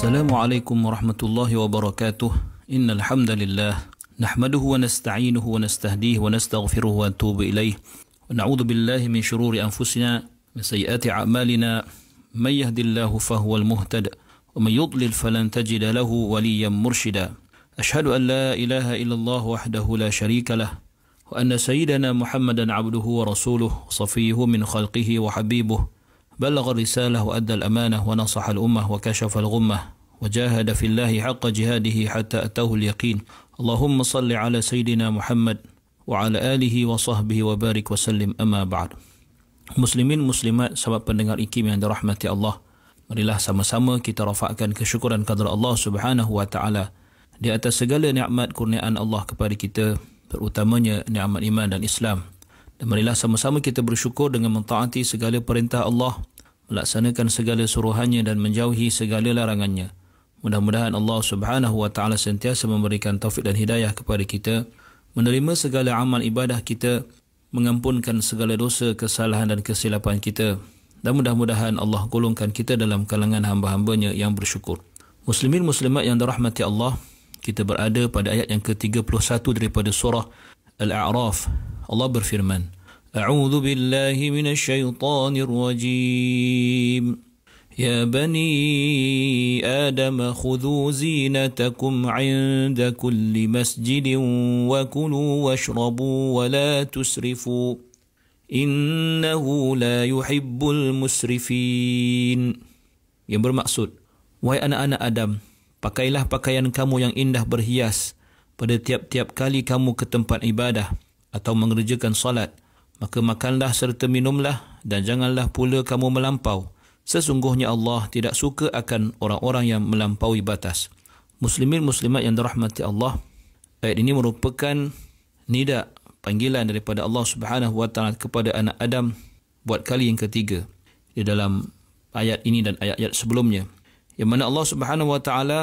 السلام عليكم ورحمة الله وبركاته إن الحمد لله نحمده ونستعينه ونستهديه ونستغفره ونتوب إليه ونعوذ بالله من شرور أنفسنا من سيئات أعمالنا من يهد الله فهو المهتد ومن يضلل فلن تجد له وليا مرشدا أشهد أن لا إله إلا الله وحده لا شريك له وأن سيدنا محمدا عبده ورسوله صفيه من خلقه وحبيبه بلغ الرسالة وأدى الأمانة ونصح الأمة وكشف الغمة وجاهد في الله حق جهاده حتى أتاه اليقين اللهم صل على سيدنا محمد وعلى آله وصحبه وبارك وسلم أما بعد Muslimin Muslimat sahabat pendengar ikim yang dirahmati Allah Marilah sama-sama kita rafakkan kesyukuran kepada Allah subhanahu wa ta'ala Di atas segala ni'mat kurniaan Allah kepada kita Terutamanya ni'mat iman dan Islam dan marilah sama-sama kita bersyukur dengan mentaati segala perintah Allah, melaksanakan segala suruhannya dan menjauhi segala larangannya. Mudah-mudahan Allah Subhanahu wa taala sentiasa memberikan taufik dan hidayah kepada kita, menerima segala amal ibadah kita, mengampunkan segala dosa, kesalahan dan kesilapan kita. Dan mudah-mudahan Allah golongkan kita dalam kalangan hamba-hambanya yang bersyukur. Muslimin muslimat yang dirahmati Allah, kita berada pada ayat yang ke-31 daripada surah Al-A'raf Allah berfirman, A'udzu billahi minasyaitonir rajim. يا بني آدم خذوا زينتكم عند كل مسجد وكلوا واشربوا ولا تسرفوا إنه لا يحب المسرفين Yang bermaksud Wahai anak-anak Adam Pakailah pakaian kamu yang indah berhias Pada tiap-tiap kali kamu ke tempat ibadah atau mengerjakan salat, maka makanlah serta minumlah dan janganlah pula kamu melampau. Sesungguhnya Allah tidak suka akan orang-orang yang melampaui batas. Muslimin muslimat yang dirahmati Allah, ayat ini merupakan nida panggilan daripada Allah Subhanahu wa taala kepada anak Adam buat kali yang ketiga di dalam ayat ini dan ayat-ayat sebelumnya. Yang mana Allah Subhanahu wa taala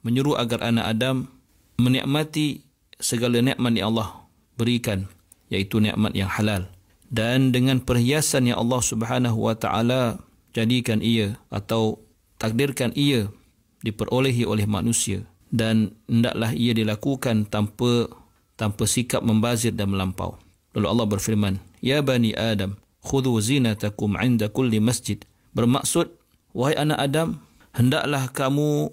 menyuruh agar anak Adam menikmati segala nikmat yang Allah berikan yaitu nikmat yang halal dan dengan perhiasan yang Allah Subhanahu wa taala jadikan ia atau takdirkan ia diperolehi oleh manusia dan hendaklah ia dilakukan tanpa tanpa sikap membazir dan melampau. Lalu Allah berfirman, "Ya bani Adam, khudhu zinatakum 'inda kulli masjid." Bermaksud, wahai anak Adam, hendaklah kamu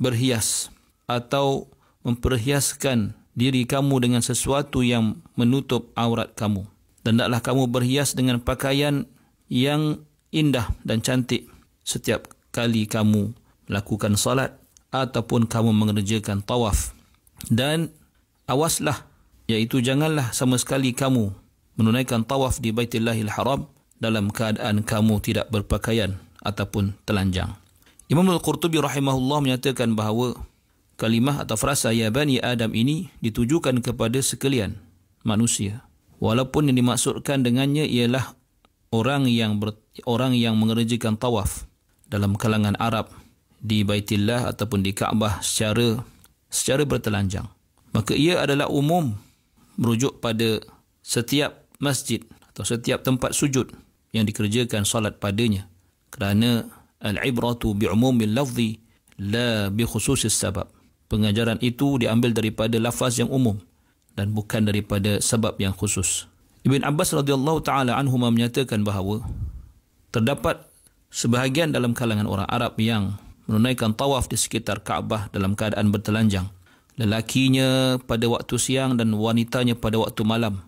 berhias atau memperhiaskan diri kamu dengan sesuatu yang menutup aurat kamu. Dan taklah kamu berhias dengan pakaian yang indah dan cantik setiap kali kamu melakukan salat ataupun kamu mengerjakan tawaf. Dan awaslah, iaitu janganlah sama sekali kamu menunaikan tawaf di Baitullahil Haram dalam keadaan kamu tidak berpakaian ataupun telanjang. Imam Al-Qurtubi rahimahullah menyatakan bahawa kalimah atau frasa ya bani Adam ini ditujukan kepada sekalian manusia. Walaupun yang dimaksudkan dengannya ialah orang yang ber, orang yang mengerjakan tawaf dalam kalangan Arab di Baitillah ataupun di Kaabah secara secara bertelanjang. Maka ia adalah umum merujuk pada setiap masjid atau setiap tempat sujud yang dikerjakan salat padanya. Kerana al-ibratu bi'umumil lafzi la bi khususis sabab pengajaran itu diambil daripada lafaz yang umum dan bukan daripada sebab yang khusus. Ibn Abbas radhiyallahu taala anhu menyatakan bahawa terdapat sebahagian dalam kalangan orang Arab yang menunaikan tawaf di sekitar Kaabah dalam keadaan bertelanjang. Lelakinya pada waktu siang dan wanitanya pada waktu malam.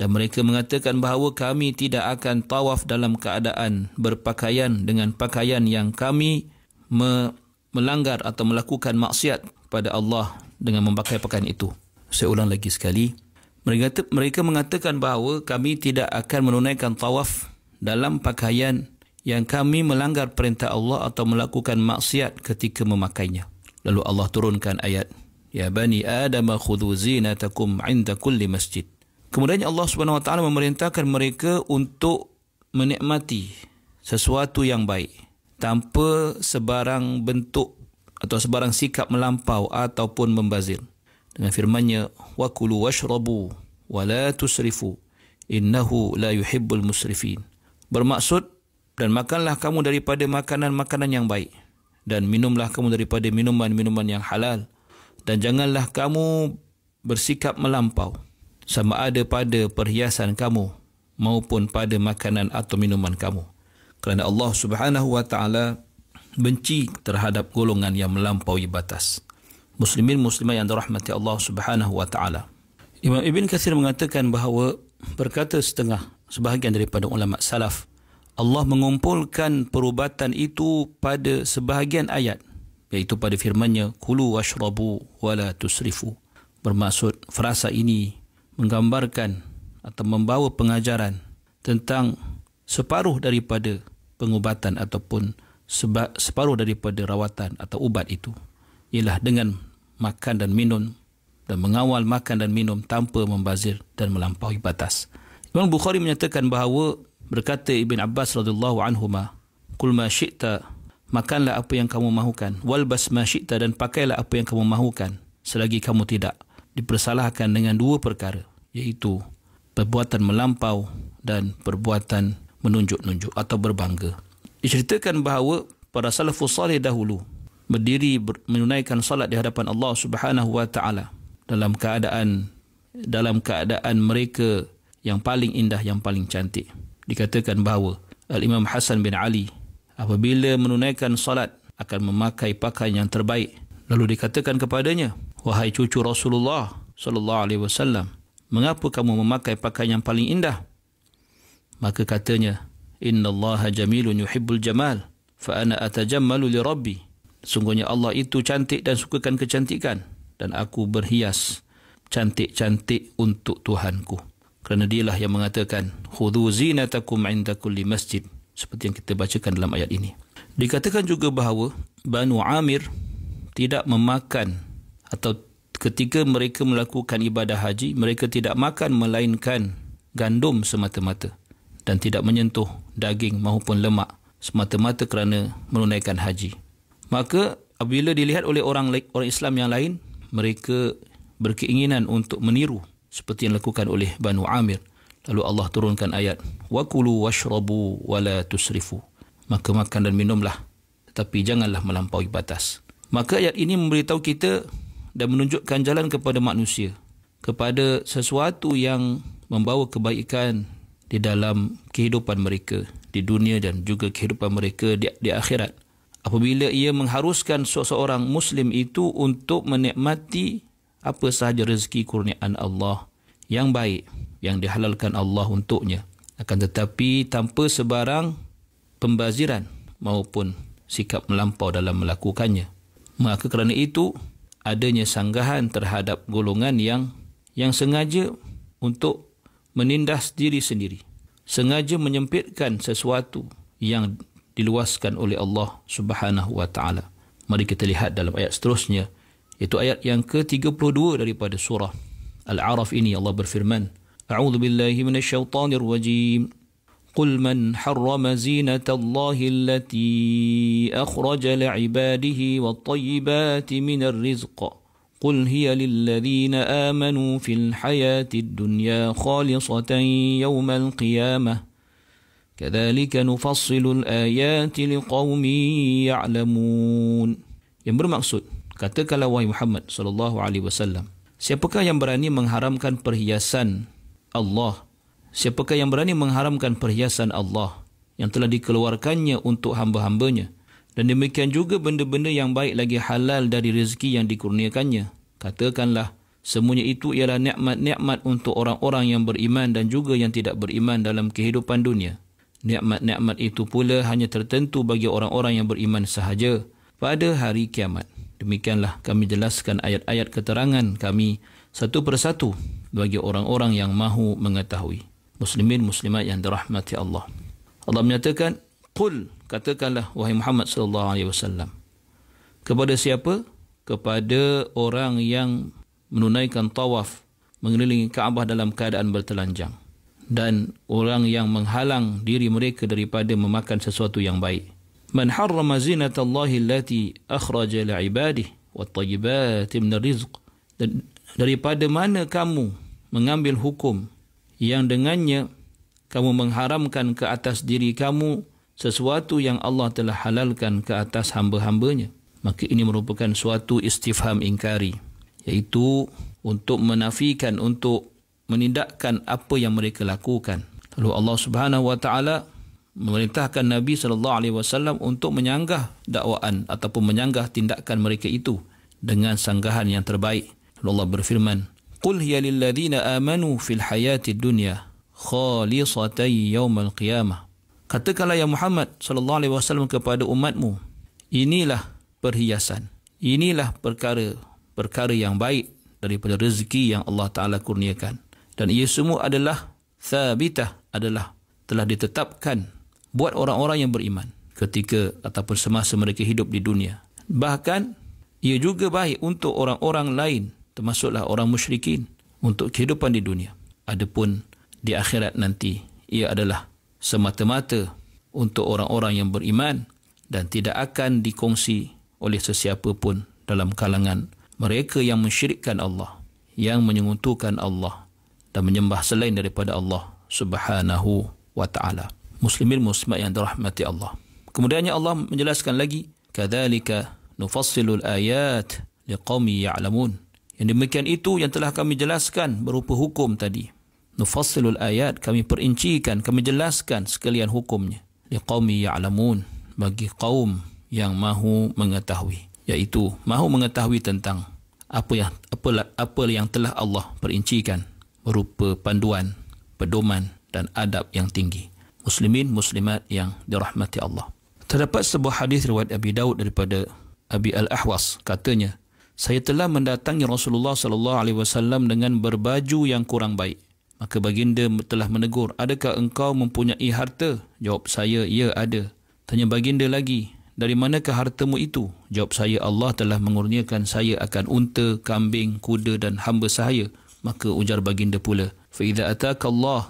Dan mereka mengatakan bahawa kami tidak akan tawaf dalam keadaan berpakaian dengan pakaian yang kami me- melanggar atau melakukan maksiat pada Allah dengan memakai pakaian itu. Saya ulang lagi sekali. Mereka, mengatakan bahawa kami tidak akan menunaikan tawaf dalam pakaian yang kami melanggar perintah Allah atau melakukan maksiat ketika memakainya. Lalu Allah turunkan ayat, Ya Bani Adam khudu zinatakum inda kulli masjid. Kemudian Allah Subhanahu wa taala memerintahkan mereka untuk menikmati sesuatu yang baik tanpa sebarang bentuk atau sebarang sikap melampau ataupun membazir. Dengan firmannya, وَكُلُوا وَشْرَبُوا وَلَا تُسْرِفُوا إِنَّهُ لَا يُحِبُّ الْمُسْرِفِينَ Bermaksud, dan makanlah kamu daripada makanan-makanan yang baik, dan minumlah kamu daripada minuman-minuman yang halal, dan janganlah kamu bersikap melampau, sama ada pada perhiasan kamu, maupun pada makanan atau minuman kamu. Kerana Allah subhanahu wa ta'ala benci terhadap golongan yang melampaui batas. Muslimin muslimah yang dirahmati Allah Subhanahu wa taala. Imam Ibn Kathir mengatakan bahawa berkata setengah sebahagian daripada ulama salaf Allah mengumpulkan perubatan itu pada sebahagian ayat iaitu pada firman-Nya kulu washrabu wala tusrifu. Bermaksud frasa ini menggambarkan atau membawa pengajaran tentang separuh daripada pengubatan ataupun seba, separuh daripada rawatan atau ubat itu ialah dengan makan dan minum dan mengawal makan dan minum tanpa membazir dan melampaui batas. Imam Bukhari menyatakan bahawa berkata Ibn Abbas radhiyallahu anhuma, "Kul ma syi'ta, makanlah apa yang kamu mahukan, walbas ma syi'ta dan pakailah apa yang kamu mahukan selagi kamu tidak dipersalahkan dengan dua perkara, iaitu perbuatan melampau dan perbuatan menunjuk-nunjuk atau berbangga." diceritakan bahawa para salafus salih dahulu berdiri ber, menunaikan salat di hadapan Allah Subhanahu wa taala dalam keadaan dalam keadaan mereka yang paling indah yang paling cantik dikatakan bahawa Al Imam Hasan bin Ali apabila menunaikan salat akan memakai pakaian yang terbaik lalu dikatakan kepadanya wahai cucu Rasulullah sallallahu alaihi wasallam mengapa kamu memakai pakaian yang paling indah maka katanya Inna Allah jamilun yuhibbul jamal fa ana atajammalu li rabbi. Sungguhnya Allah itu cantik dan sukakan kecantikan dan aku berhias cantik-cantik untuk Tuhanku. Kerana dialah yang mengatakan khudhu zinatakum 'inda kulli masjid seperti yang kita bacakan dalam ayat ini. Dikatakan juga bahawa Banu Amir tidak memakan atau ketika mereka melakukan ibadah haji mereka tidak makan melainkan gandum semata-mata dan tidak menyentuh daging maupun lemak semata-mata kerana menunaikan haji. Maka apabila dilihat oleh orang orang Islam yang lain, mereka berkeinginan untuk meniru seperti yang dilakukan oleh Banu Amir. Lalu Allah turunkan ayat, "Wakulu washrabu wa la tusrifu." Maka makan dan minumlah, tetapi janganlah melampaui batas. Maka ayat ini memberitahu kita dan menunjukkan jalan kepada manusia kepada sesuatu yang membawa kebaikan di dalam kehidupan mereka di dunia dan juga kehidupan mereka di, di akhirat apabila ia mengharuskan seseorang muslim itu untuk menikmati apa sahaja rezeki kurniaan Allah yang baik yang dihalalkan Allah untuknya akan tetapi tanpa sebarang pembaziran maupun sikap melampau dalam melakukannya maka kerana itu adanya sanggahan terhadap golongan yang yang sengaja untuk menindas diri sendiri. Sengaja menyempitkan sesuatu yang diluaskan oleh Allah Subhanahu wa taala. Mari kita lihat dalam ayat seterusnya iaitu ayat yang ke-32 daripada surah Al-A'raf ini Allah berfirman, "A'udhu billahi minasyaitonir rajim." قل من حرم زينة الله التي أخرج لعباده والطيبات من الرزق قل هي للذين آمنوا في الحياة الدنيا خالصة يوم القيامة كذلك نفصل الآيات لقوم يعلمون yang bermaksud katakanlah wahai Muhammad sallallahu alaihi wasallam siapakah yang berani mengharamkan perhiasan Allah siapakah yang berani mengharamkan perhiasan Allah yang telah dikeluarkannya untuk hamba-hambanya dan demikian juga benda-benda yang baik lagi halal dari rezeki yang dikurniakannya. Katakanlah, semuanya itu ialah nikmat-nikmat untuk orang-orang yang beriman dan juga yang tidak beriman dalam kehidupan dunia. Nikmat-nikmat itu pula hanya tertentu bagi orang-orang yang beriman sahaja pada hari kiamat. Demikianlah kami jelaskan ayat-ayat keterangan kami satu persatu bagi orang-orang yang mahu mengetahui. Muslimin muslimat yang dirahmati Allah. Allah menyatakan, "Qul katakanlah wahai Muhammad sallallahu alaihi wasallam kepada siapa kepada orang yang menunaikan tawaf mengelilingi Kaabah dalam keadaan bertelanjang dan orang yang menghalang diri mereka daripada memakan sesuatu yang baik man harrama zinatallahi allati akhraja li'ibadi wattayyibati min rizq daripada mana kamu mengambil hukum yang dengannya kamu mengharamkan ke atas diri kamu sesuatu yang Allah telah halalkan ke atas hamba-hambanya. Maka ini merupakan suatu istifham ingkari. Iaitu untuk menafikan, untuk menindakkan apa yang mereka lakukan. Lalu Allah subhanahu wa ta'ala memerintahkan Nabi sallallahu alaihi wasallam untuk menyanggah dakwaan ataupun menyanggah tindakan mereka itu dengan sanggahan yang terbaik. Lalu Allah berfirman, "Qul hiya lil ladzina amanu fil hayatid dunya khalisatan yawmal qiyamah." Katakanlah ya Muhammad sallallahu alaihi wasallam kepada umatmu, inilah perhiasan. Inilah perkara perkara yang baik daripada rezeki yang Allah Taala kurniakan. Dan ia semua adalah thabitah adalah telah ditetapkan buat orang-orang yang beriman ketika ataupun semasa mereka hidup di dunia. Bahkan ia juga baik untuk orang-orang lain termasuklah orang musyrikin untuk kehidupan di dunia. Adapun di akhirat nanti ia adalah semata-mata untuk orang-orang yang beriman dan tidak akan dikongsi oleh sesiapa pun dalam kalangan mereka yang mensyirikkan Allah, yang menyengutukan Allah dan menyembah selain daripada Allah subhanahu wa ta'ala. Muslimin muslimat yang dirahmati Allah. Kemudiannya Allah menjelaskan lagi, كَذَلِكَ نُفَصِّلُ ayat لِقَوْمِ يَعْلَمُونَ Yang demikian itu yang telah kami jelaskan berupa hukum tadi nufassilul ayat kami perincikan kami jelaskan sekalian hukumnya liqaumi ya'lamun bagi kaum yang mahu mengetahui yaitu mahu mengetahui tentang apa yang apa apa yang telah Allah perincikan berupa panduan pedoman dan adab yang tinggi muslimin muslimat yang dirahmati Allah terdapat sebuah hadis riwayat Abi Daud daripada Abi Al-Ahwas katanya saya telah mendatangi Rasulullah sallallahu alaihi wasallam dengan berbaju yang kurang baik Maka baginda telah menegur, adakah engkau mempunyai harta? Jawab saya, ya ada. Tanya baginda lagi, dari manakah hartamu itu? Jawab saya, Allah telah mengurniakan saya akan unta, kambing, kuda dan hamba sahaya. Maka ujar baginda pula, فَإِذَا أَتَاكَ اللَّهِ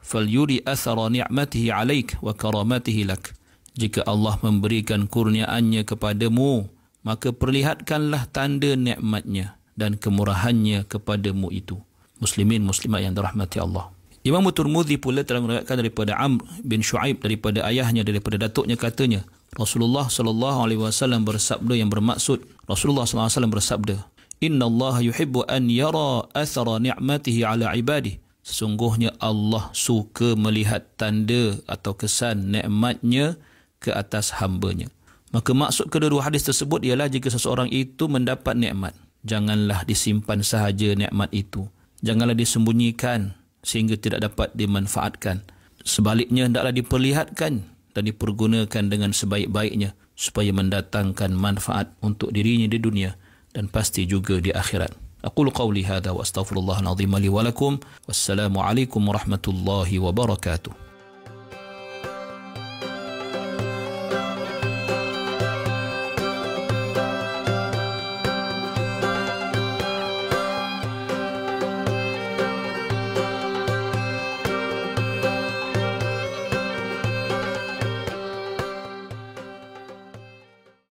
فَلْيُرِ أَثَرَ نِعْمَتِهِ عَلَيْكَ وَكَرَمَتِهِ لَكَ Jika Allah memberikan kurniaannya kepadamu, maka perlihatkanlah tanda nikmatnya dan kemurahannya kepadamu itu muslimin muslimat yang dirahmati Allah. Imam Turmudi pula telah meriwayatkan daripada Amr bin Shu'aib daripada ayahnya daripada datuknya katanya Rasulullah sallallahu alaihi wasallam bersabda yang bermaksud Rasulullah sallallahu alaihi wasallam bersabda Inna Allah yuhibbu an yara athara ni'matihi ala ibadi Sesungguhnya Allah suka melihat tanda atau kesan nikmatnya ke atas hambanya. Maka maksud kedua-dua hadis tersebut ialah jika seseorang itu mendapat nikmat, janganlah disimpan sahaja nikmat itu. Janganlah disembunyikan sehingga tidak dapat dimanfaatkan. Sebaliknya, hendaklah diperlihatkan dan dipergunakan dengan sebaik-baiknya supaya mendatangkan manfaat untuk dirinya di dunia dan pasti juga di akhirat. Aku قولي هذا وأستغفر الله العظيم لي ولكم والسلام